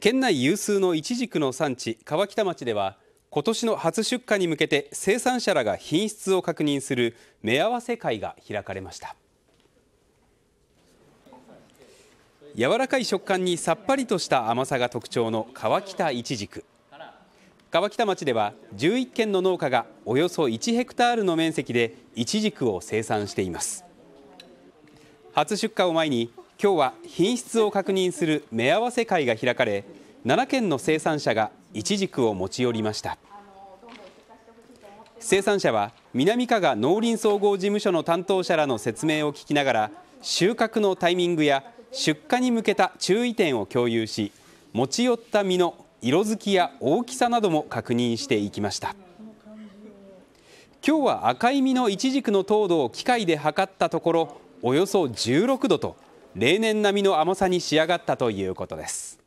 県内有数のいちじくの産地川北町では今年の初出荷に向けて生産者らが品質を確認する目合わせ会が開かれました柔らかい食感にさっぱりとした甘さが特徴の川北いちじく川北町では11軒の農家がおよそ1ヘクタールの面積でいちじくを生産しています初出荷を前に今日は品質を確認する目合わせ会が開かれ7県の生産者がイチジクを持ち寄りました生産者は南加賀農林総合事務所の担当者らの説明を聞きながら収穫のタイミングや出荷に向けた注意点を共有し持ち寄った実の色づきや大きさなども確認していきました今日は赤い実のイチジクの糖度を機械で測ったところおよそ16度と例年並みの甘さに仕上がったということです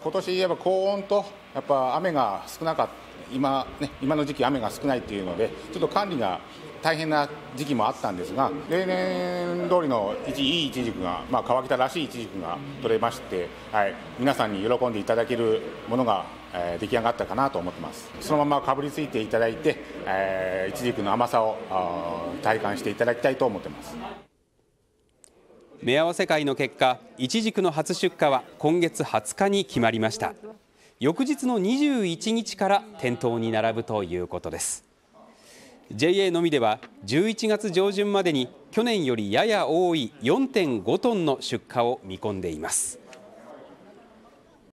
今年やっぱ高温とやっぱ雨が少なかった今,、ね、今の時期雨が少ないっていうのでちょっと管理が大変な時期もあったんですが例年通りのいちいいいちじくが、まあ、川北らしいいちじくが取れまして、はい、皆さんに喜んでいただけるものが、えー、出来上がったかなと思ってますそのままかぶりついていただいて、えー、イチジクの甘さを体感していただきたいと思ってます目合わせ会の結果いちじくの初出荷は今月20日に決まりました翌日の21日から店頭に並ぶということです JA のみでは11月上旬までに去年よりやや多い4.5トンの出荷を見込んでいます